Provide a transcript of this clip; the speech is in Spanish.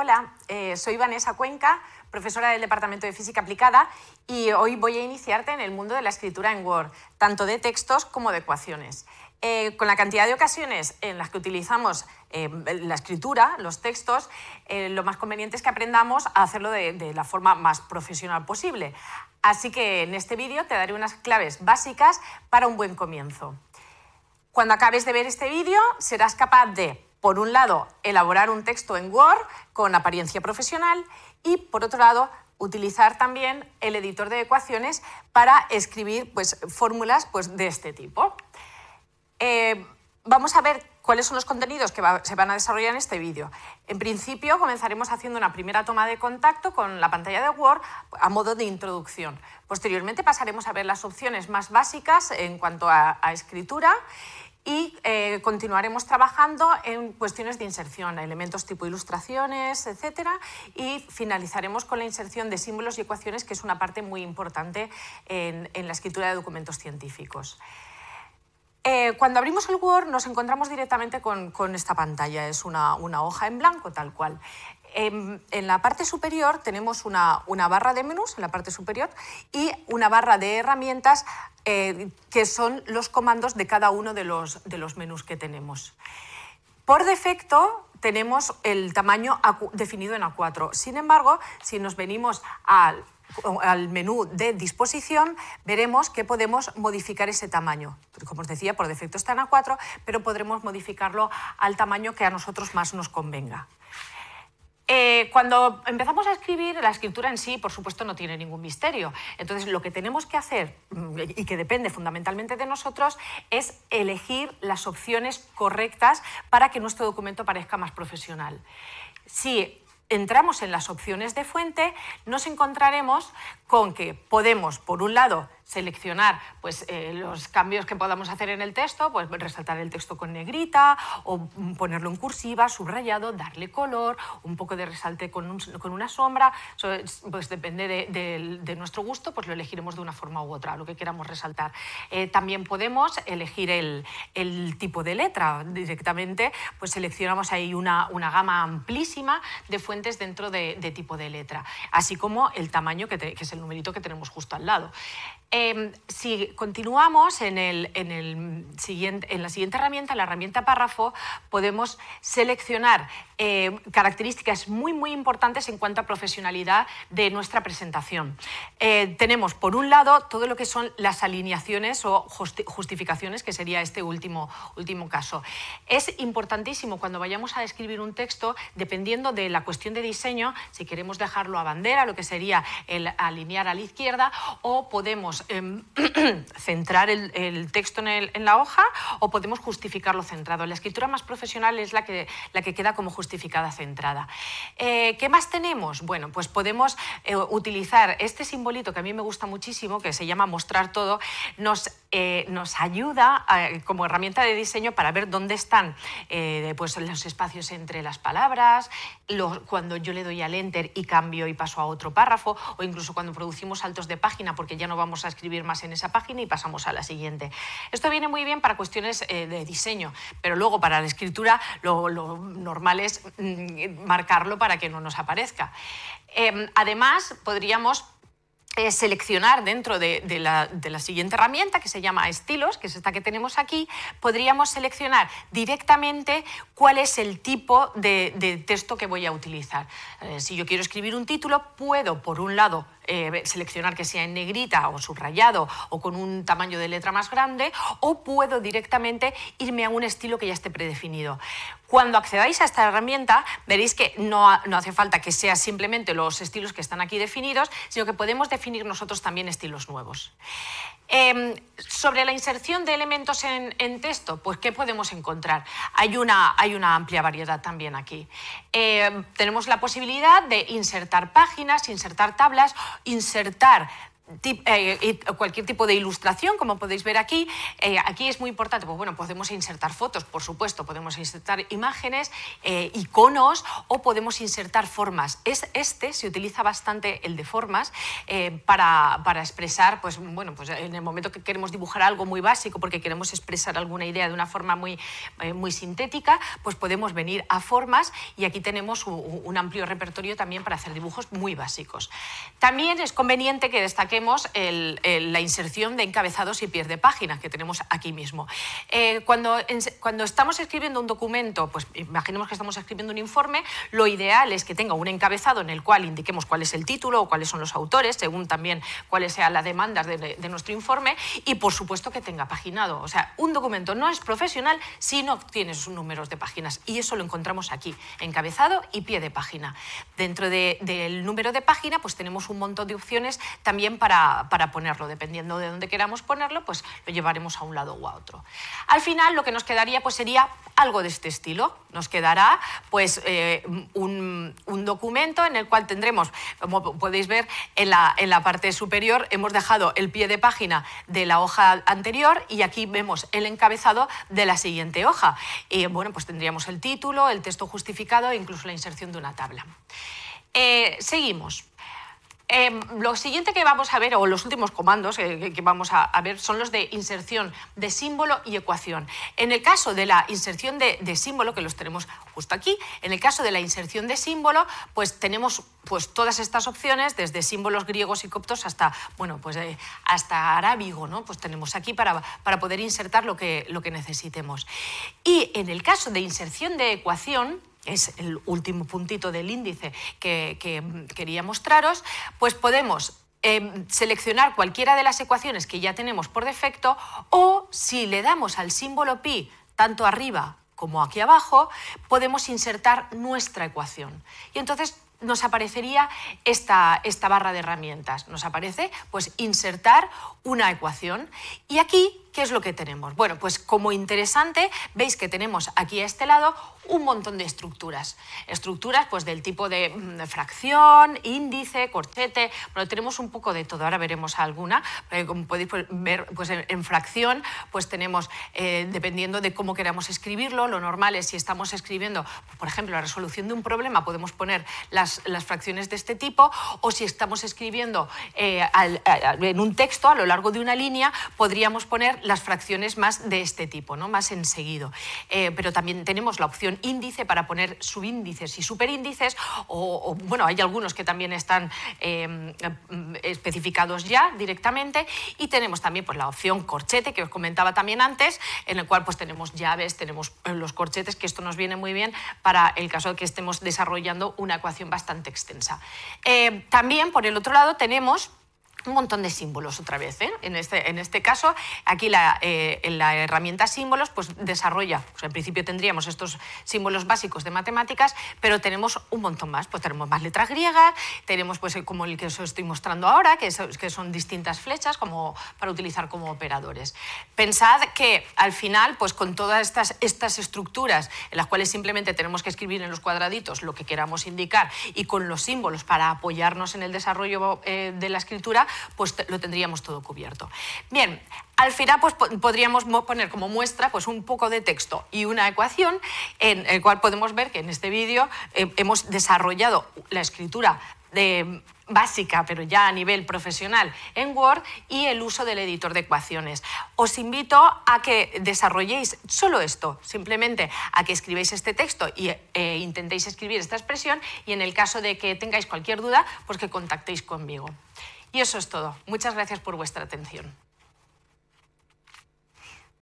Hola, eh, soy Vanessa Cuenca, profesora del Departamento de Física Aplicada, y hoy voy a iniciarte en el mundo de la escritura en Word, tanto de textos como de ecuaciones. Eh, con la cantidad de ocasiones en las que utilizamos eh, la escritura, los textos, lo más conveniente es que aprendamos a hacerlo de, de, la forma más profesional posible. Así que en este vídeo te daré unas claves básicas para un buen comienzo. Cuando acabes de ver este vídeo, serás capaz de por un lado, elaborar un texto en Word con apariencia profesional y, por otro lado, utilizar también el editor de ecuaciones para escribir pues, fórmulas pues, de este tipo. Eh, vamos a ver cuáles son los contenidos que se van a desarrollar en este vídeo. En principio comenzaremos haciendo una primera toma de contacto con la pantalla de Word a modo de introducción. Posteriormente pasaremos a ver las opciones más básicas en cuanto a escritura y eh, continuaremos trabajando en cuestiones de inserción, elementos tipo ilustraciones, etc. y finalizaremos con la inserción de símbolos y ecuaciones, que es una parte muy importante en, la escritura de documentos científicos. Eh, cuando abrimos el Word nos encontramos directamente con, esta pantalla, es una, hoja en blanco tal cual. En, la parte superior tenemos una, barra de menús, en la parte superior, y una barra de herramientas eh, que son los comandos de cada uno de los, menús que tenemos. Por defecto tenemos el tamaño definido en A4. Sin embargo, si nos venimos al, al menú de disposición, veremos que podemos modificar ese tamaño. Como os decía, por defecto está en A4, pero podremos modificarlo al tamaño que a nosotros más nos convenga. Eh, cuando empezamos a escribir, la escritura en sí, por supuesto, no tiene ningún misterio. Entonces, lo que tenemos que hacer, mm, y que depende fundamentalmente de nosotros, es elegir las opciones correctas para que nuestro documento parezca más profesional. Si entramos en las opciones de fuente, nos encontraremos con que podemos, por un lado, seleccionar pues, eh, los cambios que podamos hacer en el texto, pues resaltar el texto con negrita o ponerlo en cursiva, subrayado, darle color, un poco de resalte con, con una sombra, pues depende de, nuestro gusto, pues lo elegiremos de una forma u otra, lo que queramos resaltar. Eh, también podemos elegir el, tipo de letra directamente, pues seleccionamos ahí una, gama amplísima de fuentes dentro de, tipo de letra, así como el tamaño que, es el numerito que tenemos justo al lado. Em, si continuamos en, la siguiente herramienta, la herramienta párrafo, podemos seleccionar em, características muy, muy importantes en cuanto a profesionalidad de nuestra presentación. Eh, tenemos, por un lado, todo lo que son las alineaciones o justificaciones, que sería este último, último caso. Es importantísimo cuando vayamos a escribir un texto, dependiendo de la cuestión de diseño, si queremos dejarlo a bandera, lo que sería el alinear a la izquierda, o podemos Em, centrar el, texto en, la hoja o podemos justificarlo centrado. La escritura más profesional es la que, queda como justificada centrada. Eh, ¿Qué más tenemos? Bueno, pues podemos eh, utilizar este simbolito que a mí me gusta muchísimo, que se llama mostrar todo, nos, eh, ayuda como herramienta de diseño para ver dónde están pues los espacios entre las palabras, cuando yo le doy al enter y cambio y paso a otro párrafo, o incluso cuando producimos saltos de página porque ya no vamos a escribir más en esa página y pasamos a la siguiente. Esto viene muy bien para cuestiones eh, de diseño, pero luego para la escritura lo, normal es mm, marcarlo para que no nos aparezca. Em, además, podríamos eh, seleccionar dentro de, la, siguiente herramienta que se llama estilos, que es esta que tenemos aquí, podríamos seleccionar directamente cuál es el tipo de, texto que voy a utilizar. Eh, si yo quiero escribir un título, puedo, por un lado, eh, seleccionar que sea en negrita o subrayado o con un tamaño de letra más grande o puedo directamente irme a un estilo que ya esté predefinido. Cuando accedáis a esta herramienta, veréis que no, hace falta que sean simplemente los estilos que están aquí definidos, sino que podemos definir nosotros también estilos nuevos. Em, sobre la inserción de elementos en, texto, pues ¿qué podemos encontrar? Hay una, hay una amplia variedad también aquí. Em, tenemos la posibilidad de insertar páginas, insertar tablas insertar eh, cualquier tipo de ilustración, como podéis ver aquí. Eh, aquí es muy importante, pues bueno, podemos insertar fotos, por supuesto, podemos insertar imágenes, eh, iconos o podemos insertar formas. Es, este se utiliza bastante, el de formas, para, expresar, pues bueno, pues en el momento que queremos dibujar algo muy básico, porque queremos expresar alguna idea de una forma muy, muy sintética, pues podemos venir a formas y aquí tenemos un, un amplio repertorio también para hacer dibujos muy básicos. También es conveniente que destaque la inserción de encabezados y pies de página que tenemos aquí mismo. Eh, cuando, cuando estamos escribiendo un documento, pues imaginemos que estamos escribiendo un informe, lo ideal es que tenga un encabezado en el cual indiquemos cuál es el título o cuáles son los autores, según también cuáles sean las demandas de, nuestro informe, y por supuesto que tenga paginado. O sea, un documento no es profesional si no tiene sus números de páginas, y eso lo encontramos aquí, encabezado y pie de página. Dentro del número de página, pues tenemos un montón de opciones también para para, ponerlo, dependiendo de dónde queramos ponerlo, pues lo llevaremos a un lado u a otro. Al final lo que nos quedaría pues sería algo de este estilo, nos quedará pues eh, un, documento en el cual tendremos, como podéis ver en la, parte superior hemos dejado el pie de página de la hoja anterior y aquí vemos el encabezado de la siguiente hoja. Y, bueno, pues tendríamos el título, el texto justificado e incluso la inserción de una tabla. Eh, seguimos. Em, lo siguiente que vamos a ver, o los últimos comandos que vamos a, ver, son los de inserción de símbolo y ecuación. En el caso de la inserción de, símbolo, que los tenemos justo aquí, en el caso de la inserción de símbolo, pues tenemos pues, todas estas opciones, desde símbolos griegos y coptos hasta, bueno, pues, eh, hasta arábigo, ¿no? Pues tenemos aquí para, poder insertar lo que, lo que necesitemos. Y en el caso de inserción de ecuación, es el último puntito del índice que, quería mostraros, pues podemos eh, seleccionar cualquiera de las ecuaciones que ya tenemos por defecto o si le damos al símbolo pi tanto arriba como aquí abajo, podemos insertar nuestra ecuación. Y entonces nos aparecería esta, esta barra de herramientas. Nos aparece pues, insertar una ecuación y aquí ¿qué es lo que tenemos? Bueno, pues como interesante, veis que tenemos aquí a este lado un montón de estructuras. Estructuras pues del tipo de, mm, fracción, índice, corchete, bueno, tenemos un poco de todo, ahora veremos alguna, como podéis pues, ver pues en, fracción pues tenemos, eh, dependiendo de cómo queramos escribirlo, lo normal es si estamos escribiendo, por ejemplo, la resolución de un problema, podemos poner las, fracciones de este tipo, o si estamos escribiendo eh, en un texto a lo largo de una línea, podríamos poner las fracciones más de este tipo, ¿no? más enseguido. Eh, pero también tenemos la opción índice para poner subíndices y superíndices, o, bueno, hay algunos que también están em, especificados ya directamente, y tenemos también pues, la opción corchete, que os comentaba también antes, en el cual pues, tenemos llaves, tenemos eh, los corchetes, que esto nos viene muy bien para el caso de que estemos desarrollando una ecuación bastante extensa. Eh, también, por el otro lado, tenemos un montón de símbolos otra vez. ¿eh? En, este, en este caso, aquí la, en eh, la herramienta símbolos pues, desarrolla, pues, en principio tendríamos estos símbolos básicos de matemáticas, pero tenemos un montón más, pues tenemos más letras griegas, tenemos pues, eh, como el que os estoy mostrando ahora, que, es, que son distintas flechas como, para utilizar como operadores. Pensad que al final, pues con todas estas, estas estructuras en las cuales simplemente tenemos que escribir en los cuadraditos lo que queramos indicar y con los símbolos para apoyarnos en el desarrollo de la escritura, pues lo tendríamos todo cubierto. Bien, al final pues, podríamos poner como muestra pues, un poco de texto y una ecuación en el cual podemos ver que en este vídeo eh, hemos desarrollado la escritura de, mm, básica, pero ya a nivel profesional en Word y el uso del editor de ecuaciones. Os invito a que desarrolléis solo esto, simplemente a que escribáis este texto y eh, intentéis escribir esta expresión y en el caso de que tengáis cualquier duda, pues que contactéis conmigo. Y eso es todo. Muchas gracias por vuestra atención.